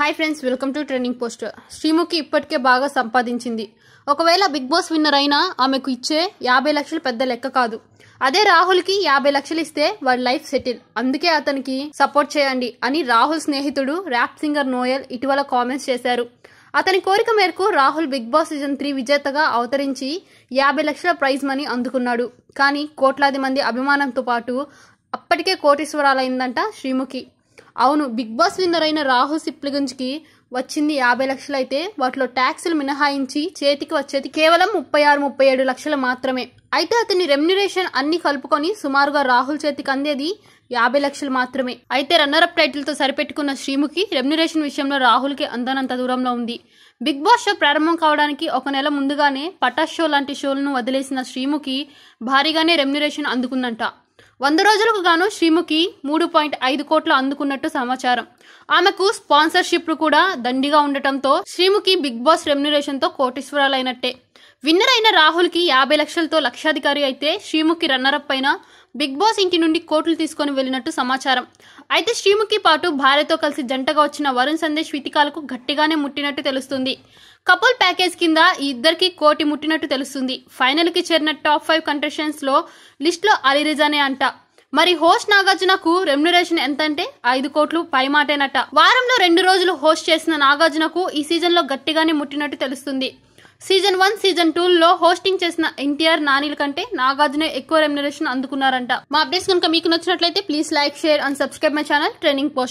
hi friends welcome to training post Sreemukhi ఇప్పటికే బాగా సంపాదించింది ఒకవేళ బిగ్ బాస్ విన్నర్ అయినా ఆమెకు ఇచ్చే యాభై లక్షలు పెద్ద లెక్క కాదు అదే రాహుల్కి యాభై లక్షలు ఇస్తే వాడి లైఫ్ సెటిల్ అందుకే అతనికి సపోర్ట్ చేయండి అని రాహుల్ స్నేహితుడు ర్యాప్ సింగర్ నోయల్ ఇటీవల కామెంట్స్ చేశారు అతని కోరిక మేరకు Rahul Bigg Boss season three విజేతగా అవతరించి యాభై లక్షల ప్రైజ్ మనీ అందుకున్నాడు కానీ కోట్లాది మంది అభిమానంతో పాటు అప్పటికే కోటీశ్వరాలైందంట శ్రీముఖి అవును బిగ్ బాస్ విన్నర్ అయిన రాహుల్ సిప్లిగంజ్కి వచ్చింది యాభై లక్షలు అయితే వాటిలో ట్యాక్సులు మినహాయించి చేతికి వచ్చేది కేవలం ముప్పై ఆరు ముప్పై ఏడు లక్షలు మాత్రమే అయితే అతని రెమ్యునరేషన్ అన్ని కలుపుకొని సుమారుగా రాహుల్ చేతికి అందేది యాభై లక్షలు మాత్రమే అయితే రన్నరప్ టైటిల్తో సరిపెట్టుకున్న శ్రీముఖి రెమ్యునరేషన్ విషయంలో రాహుల్కి అందనంత దూరంలో ఉంది బిగ్ బాస్ షో ప్రారంభం కావడానికి ఒక నెల ముందుగానే పటాష్ షో లాంటి షోలను వదిలేసిన శ్రీముఖి భారీగానే రెమ్యునరేషన్ అందుకుందంట వంద రోజులకు గాను శ్రీముఖి మూడు పాయింట్ ఐదు కోట్లు అందుకున్నట్టు సమాచారం ఆమెకు స్పాన్సర్షిప్లు కూడా దండిగా ఉండటంతో శ్రీముఖి బిగ్ బాస్ తో కోటీశ్వరాలైనట్టే విన్నర్ అయిన రాహుల్కి యాభై లక్షలతో లక్షాధికారి అయితే శ్రీముఖి రన్నర్ అప్ అయిన బిగ్ బాస్ ఇంటి నుండి కోట్లు తీసుకొని వెళ్ళినట్టు సమాచారం అయితే శ్రీముఖి పాటు భార్యతో కలిసి జంటగా వచ్చిన వరుణ్ సందేశ్ వితికాలకు గట్టిగానే ముట్టినట్టు తెలుస్తుంది కపుల్ ప్యాకేజ్ కింద ఈ ఇద్దరికి కోటి ముట్టినట్టు తెలుస్తుంది ఫైనల్కి చేరిన టాప్ ఫైవ్ లిస్ట్ లిస్ట్లో అలీరిజానే అంట మరి హోస్ట్ నాగార్జునకు రెమ్యురేషన్ ఎంత అంటే ఐదు కోట్లు పైమాటేనట వారంలో రెండు రోజులు హోస్ట్ చేసిన నాగార్జునకు ఈ సీజన్లో గట్టిగానే ముట్టినట్టు తెలుస్తుంది సీజన్ వన్ సీజన్ టూ లో హోస్టింగ్ చేసిన ఎన్టీఆర్ నానిల కంటే నాగార్జునే ఎక్కువ రెమ్యునరేషన్ అందుకున్నారంట మా అప్డేట్స్ కనుక మీకు నచ్చినట్లయితే please like share and subscribe my channel training post